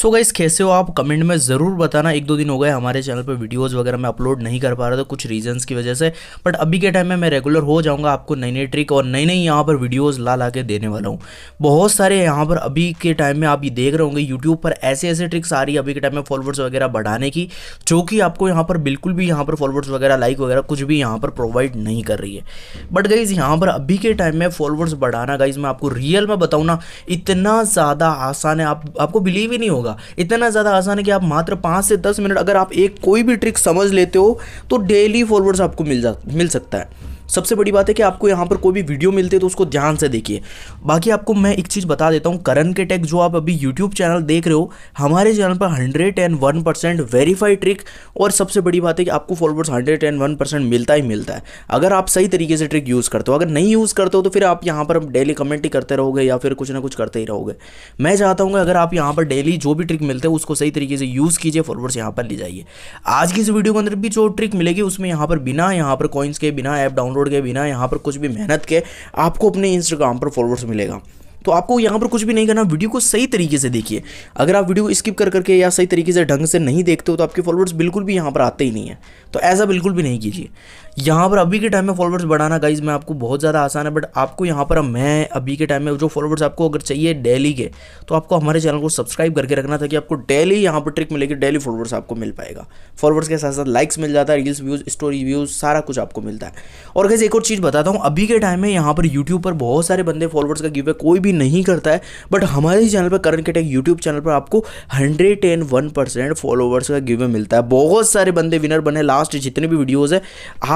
सो so guys कैसे हो आप कमेंट में ज़रूर बताना एक दो दिन हो गए हमारे चैनल पर वीडियोस वगैरह मैं अपलोड नहीं कर पा रहा था कुछ रीजंस की वजह से बट अभी के टाइम में मैं रेगुलर हो जाऊंगा आपको नई नई ट्रिक और नई नई यहाँ पर वीडियोस ला ला के देने वाला हूँ बहुत सारे यहाँ पर अभी के टाइम में आप ये देख रहे होंगे यूट्यूब पर ऐसे ऐसे ट्रिक्स आ रही है अभी के टाइम में फॉलोअर्स वगैरह बढ़ाने की जो कि आपको यहाँ पर बिल्कुल भी यहाँ पर फॉलोवर्स वगैरह लाइक वगैरह कुछ भी यहाँ पर प्रोवाइड नहीं कर रही है बट गाइज़ यहाँ पर अभी के टाइम में फॉलोवर्स बढ़ाना गाइज़ मैं आपको रियल में बताऊँ ना इतना ज़्यादा आसान है आपको बिलीव ही नहीं होगा होगा इतना ज़्यादा आसान है कि आप मात्र पाँच से दस मिनट अगर आप एक कोई भी ट्रिक समझ लेते हो तो डेली फॉलोअर्स आपको मिल जा मिल सकता है सबसे बड़ी बात है कि आपको यहाँ पर कोई भी वीडियो मिलते तो उसको ध्यान से देखिए बाकी आपको मैं एक चीज़ बता देता हूँ करण के टेक जो आप अभी यूट्यूब चैनल देख रहे हो हमारे चैनल पर hundred and one percent verify trick और सबसे बड़ी बात है कि आपको followers hundred and one percent मिलता ही मिलता है अगर आप सही तरीके से ट्रिक यूज़ करते हो अगर नहीं यूज़ करते हो तो फिर आप यहाँ पर डेली कमेंट ही करते रहोगे या फिर कुछ ना कुछ करते ही रहोगे मैं चाहता हूँ अगर आप यहाँ पर डेली जो भी ट्रिक मिलते हैं उसको सही तरीके से यूज़ कीजिए फॉलोअर्स यहाँ पर ले जाइए आज की इस वीडियो के अंदर भी जो ट्रिक मिलेगी उसमें यहाँ पर बिना यहाँ पर कॉइन्स के बिना ऐप डाउनलोड अपलोड के बिना यहाँ पर कुछ भी मेहनत के आपको अपने इंस्टाग्राम पर फॉलोअर्स मिलेगा तो आपको यहाँ पर कुछ भी नहीं करना वीडियो को सही तरीके से देखिए अगर आप वीडियो को स्किप कर करके या सही तरीके से ढंग से नहीं देखते हो तो आपके फॉलोअर्स बिल्कुल भी यहाँ पर आते ही नहीं है तो ऐसा बिल्कुल भी नहीं कीजिए यहाँ पर अभी के टाइम में फॉलोवर्स बढ़ाना गाइज मैं आपको बहुत ज़्यादा आसान है बट आपको यहाँ पर मैं अभी के टाइम में जो फॉलोवर्स आपको अगर चाहिए डेली के तो आपको हमारे चैनल को सब्सक्राइब करके रखना था कि आपको डेली यहाँ पर ट्रिक मिलेगी डेली फॉलोवर्स आपको मिल पाएगा फॉलोवर्स के साथ साथ लाइक्स मिल जाता है रील्स व्यूज़ स्टोरी व्यूज़ सारा कुछ आपको मिलता है और गैस एक और चीज़ बताता हूँ अभी के टाइम में यहाँ पर यूट्यूब पर बहुत सारे बंदे फॉलोवर्स का गिवे कोई भी नहीं करता है बट हमारे चैनल पर करंट के टेक यूट्यूब चैनल पर आपको hundred and one percent followers का गिवे मिलता है बहुत सारे बंदे विनर बने लास्ट लास्ट जितने भी वीडियोज़ है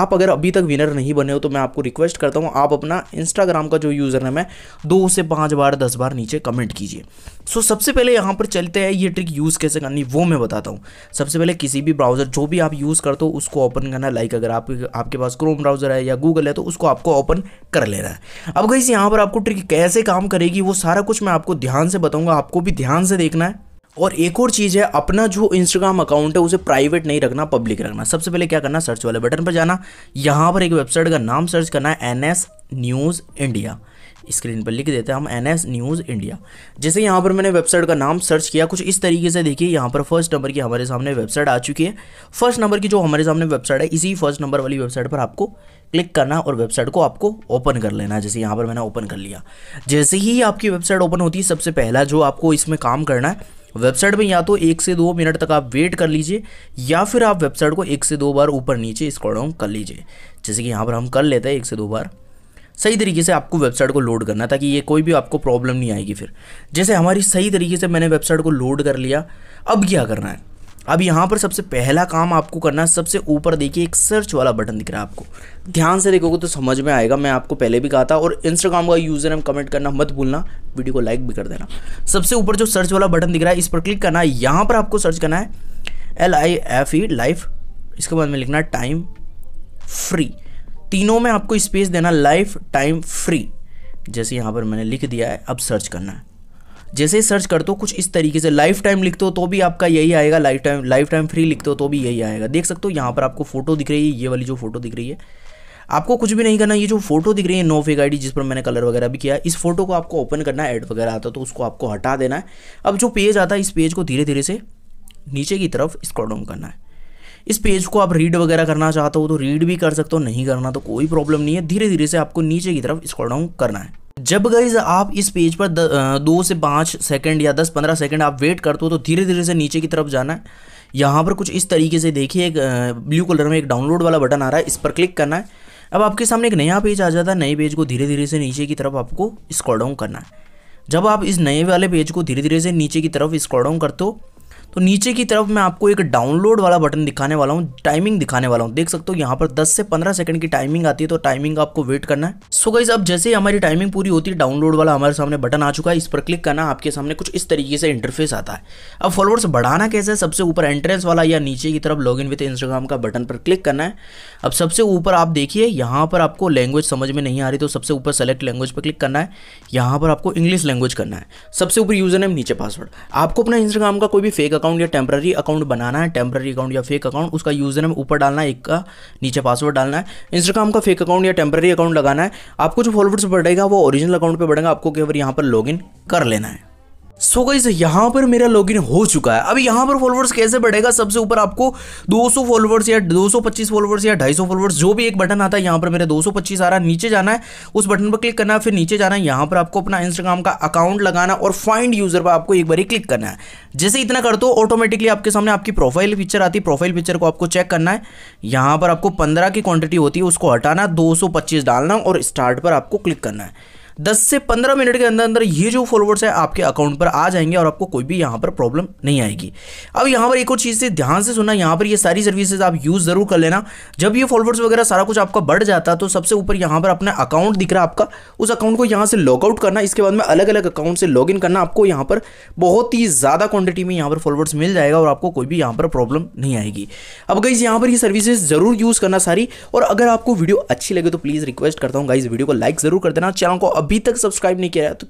आप अगर अभी तक विनर नहीं बने हो तो मैं आपको रिक्वेस्ट करता हूँ आप अपना इंस्टाग्राम का जो यूज़र नेम है दो से पाँच बार दस बार नीचे कमेंट कीजिए सो सबसे पहले यहाँ पर चलते हैं ये ट्रिक यूज़ कैसे करनी वो मैं बताता हूँ सबसे पहले किसी भी ब्राउज़र जो भी आप यूज़ करते हो उसको ओपन करना लाइक अगर आप आपके पास क्रोम ब्राउज़र है या गूगल है तो उसको आपको ओपन कर लेना है अब गई यहाँ पर आपको ट्रिक कैसे काम करेगी वो सारा कुछ मैं आपको ध्यान से बताऊँगा आपको भी ध्यान से देखना है और एक और चीज़ है अपना जो इंस्टाग्राम अकाउंट है उसे प्राइवेट नहीं रखना पब्लिक रखना सबसे पहले क्या करना सर्च वाले बटन पर जाना यहाँ पर एक वेबसाइट का नाम सर्च करना है N S news India screen पर लिख देते हैं हम एन एस न्यूज़ इंडिया जैसे यहाँ पर मैंने वेबसाइट का नाम सर्च किया कुछ इस तरीके से देखिए यहाँ पर फर्स्ट नंबर की हमारे सामने वेबसाइट आ चुकी है फर्स्ट नंबर की जो हमारे सामने वेबसाइट है इसी फर्स्ट नंबर वाली वेबसाइट पर आपको क्लिक करना और वेबसाइट को आपको ओपन कर लेना जैसे यहाँ पर मैंने ओपन कर लिया जैसे ही आपकी वेबसाइट ओपन होती है सबसे पहला जो आपको इसमें काम करना है वेबसाइट में या तो एक से दो मिनट तक आप वेट कर लीजिए या फिर आप वेबसाइट को एक से दो बार ऊपर नीचे स्क्रॉल डाउन कर लीजिए जैसे कि यहाँ पर हम कर लेते हैं एक से दो बार सही तरीके से आपको वेबसाइट को लोड करना ताकि ये कोई भी आपको प्रॉब्लम नहीं आएगी फिर जैसे हमारी सही तरीके से मैंने वेबसाइट को लोड कर लिया अब क्या करना है अब यहाँ पर सबसे पहला काम आपको करना है सबसे ऊपर देखिए एक सर्च वाला बटन दिख रहा है आपको ध्यान से देखोगे तो समझ में आएगा मैं आपको पहले भी कहा था और इंस्टाग्राम का यूज़र नेम कमेंट करना मत भूलना वीडियो को लाइक भी कर देना सबसे ऊपर जो सर्च वाला बटन दिख रहा है इस पर क्लिक करना है यहाँ पर आपको सर्च करना है L I F E life इसके बाद में लिखना है टाइम फ्री तीनों में आपको स्पेस देना लाइफ टाइम फ्री जैसे यहाँ पर मैंने लिख दिया है अब सर्च करना है जैसे सर्च करते हो कुछ इस तरीके से लाइफ टाइम लिखते हो तो भी आपका यही आएगा lifetime lifetime free लिखते हो तो भी यही आएगा देख सकते हो यहाँ पर आपको फोटो दिख रही है ये वाली जो फोटो दिख रही है आपको कुछ भी नहीं करना ये जो फोटो दिख रही है नो फेक आईडी जिस पर मैंने कलर वगैरह भी किया इस फोटो को आपको ओपन करना है ऐड वगैरह आता तो उसको आपको हटा देना है अब जो पेज आता है इस पेज को धीरे धीरे से नीचे की तरफ स्क्रॉल डाउन करना है इस पेज को आप रीड वगैरह करना चाहते हो तो रीड भी कर सकते हो नहीं करना तो कोई प्रॉब्लम नहीं है धीरे धीरे से आपको नीचे की तरफ स्क्रॉल डाउन करना है जब गाइज आप इस पेज पर द, दो से पाँच सेकंड या दस पंद्रह सेकंड आप वेट करते हो तो धीरे धीरे से नीचे की तरफ जाना है यहाँ पर कुछ इस तरीके से देखिए एक ब्लू कलर में एक डाउनलोड वाला बटन आ रहा है इस पर क्लिक करना है अब आपके सामने एक नया पेज आ जाता है नए पेज को धीरे धीरे से नीचे की तरफ आपको स्क्रॉल डाउन करना है जब आप इस नए वाले पेज को धीरे धीरे से नीचे की तरफ स्क्रॉल डाउन करते हो तो नीचे की तरफ मैं आपको एक डाउनलोड वाला बटन दिखाने वाला हूँ टाइमिंग दिखाने वाला हूँ देख सकते हो यहाँ पर 10 से 15 सेकंड की टाइमिंग आती है तो टाइमिंग आपको वेट करना है सो गाइज अब जैसे ही हमारी टाइमिंग पूरी होती है डाउनलोड वाला हमारे सामने बटन आ चुका है इस पर क्लिक करना आपके सामने कुछ इस तरीके से इंटरफेस आता है अब फॉलोअर्स बढ़ाना कैसे है सबसे ऊपर एंट्रेंस वाला या नीचे की तरफ लॉग इन विथ इंस्टाग्राम का बटन पर क्लिक करना है अब सबसे ऊपर आप देखिए यहाँ पर आपको लैंग्वेज समझ में नहीं आ रही तो सबसे ऊपर सेलेक्ट लैंग्वेज पर क्लिक करना है यहाँ पर आपको इंग्लिश लैंग्वेज करना है सबसे ऊपर यूजर नेम नीचे पासवर्ड आपको अपना इंस्टाग्राम का कोई भी फेक अकाउंट या टेम्प्रेरी अकाउंट बनाना है टेम्प्रेरी अकाउंट या फेक अकाउंट उसका यूज़र नेम ऊपर डालना है एक का नीचे पासवर्ड डालना है इंस्टाग्राम का फेक अकाउंट या टेम्प्रेरी अकाउंट लगाना है आपको जो फॉलोवर्स बढ़ेगा वो ओरिजिनल अकाउंट पर बढ़ेगा आपको केवल यहाँ पर लॉग कर लेना है सो so गाइज यहाँ पर मेरा लॉगिन हो चुका है अब यहाँ पर फॉलोवर्स कैसे बढ़ेगा सबसे ऊपर आपको 200 फॉलोवर्स या 225 फॉलोवर्स या 250 फॉलोवर्स जो भी एक बटन आता है यहाँ पर मेरा 225 आ रहा है नीचे जाना है उस बटन पर क्लिक करना है फिर नीचे जाना है यहाँ पर आपको अपना इंस्टाग्राम का अकाउंट लगाना और फाइंड यूजर पर आपको एक बार क्लिक करना है जैसे इतना कर दो ऑटोमेटिकली आपके सामने आपकी प्रोफाइल पिक्चर आती है प्रोफाइल पिक्चर को आपको चेक करना है यहाँ पर आपको पंद्रह की क्वान्टिटी होती है उसको हटाना दो डालना और स्टार्ट पर आपको क्लिक करना है दस से पंद्रह मिनट के अंदर अंदर ये जो फॉलोअर्स है आपके अकाउंट पर आ जाएंगे और आपको कोई भी यहाँ पर प्रॉब्लम नहीं आएगी अब यहाँ पर एक और चीज़ से ध्यान से सुना यहाँ पर ये सारी सर्विसेज आप यूज़ ज़रूर कर लेना जब ये फॉलोअर्स वगैरह सारा कुछ आपका बढ़ जाता तो सबसे ऊपर यहाँ पर अपना अकाउंट दिख रहा है आपका उस अकाउंट को यहाँ से लॉगआउट करना इसके बाद में अलग अलग अकाउंट से लॉग करना आपको यहाँ पर बहुत ही ज़्यादा क्वान्टिटी में यहाँ पर फॉलोअर्स मिल जाएगा और आपको कोई भी यहाँ पर प्रॉब्लम नहीं आएगी अब गाइज यहाँ पर ये सर्विसेज ज़रूर यूज़ करना सारी और अगर आपको वीडियो अच्छी लगे तो प्लीज़ रिक्वेस्ट करता हूँ गाइज वीडियो को लाइक ज़रूर कर देना चैनल को अभी तक सब्सक्राइब नहीं किया है तो